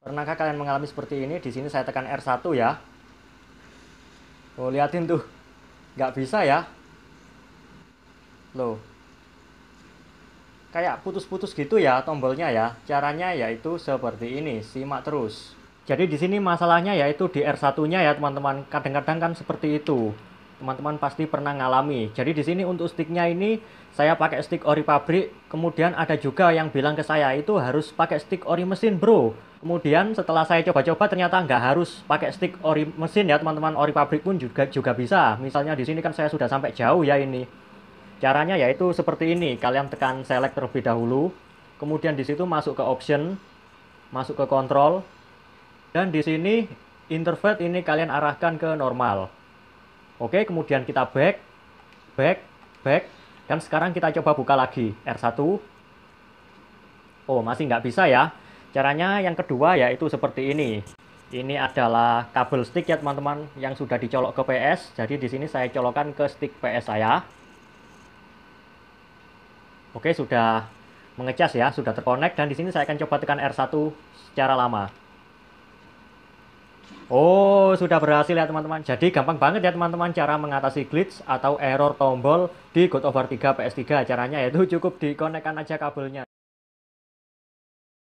Pernahkah kalian mengalami seperti ini? Di sini saya tekan R1 ya. Oh, liatin tuh. Nggak bisa ya. Loh. Kayak putus-putus gitu ya tombolnya ya. Caranya yaitu seperti ini. Simak terus. Jadi di sini masalahnya yaitu di R1-nya ya teman-teman. Kadang-kadang kan seperti itu teman-teman pasti pernah ngalami. Jadi di sini untuk sticknya ini saya pakai stick ori pabrik, kemudian ada juga yang bilang ke saya itu harus pakai stick ori mesin bro. Kemudian setelah saya coba-coba ternyata nggak harus pakai stick ori mesin ya teman-teman, ori pabrik pun juga juga bisa. Misalnya di sini kan saya sudah sampai jauh ya ini. Caranya yaitu seperti ini, kalian tekan select terlebih dahulu, kemudian di situ masuk ke option, masuk ke kontrol, dan di sini interval ini kalian arahkan ke normal. Oke, kemudian kita back, back, back. Dan sekarang kita coba buka lagi R1. Oh, masih nggak bisa ya. Caranya yang kedua yaitu seperti ini. Ini adalah kabel stick ya teman-teman yang sudah dicolok ke PS. Jadi di sini saya colokan ke stick PS saya. Oke, sudah mengecas ya, sudah terkonek dan di sini saya akan coba tekan R1 secara lama. Oh, sudah berhasil ya teman-teman. Jadi gampang banget ya teman-teman cara mengatasi glitch atau error tombol di God of War 3 PS3. Caranya yaitu cukup dikonekkan aja kabelnya.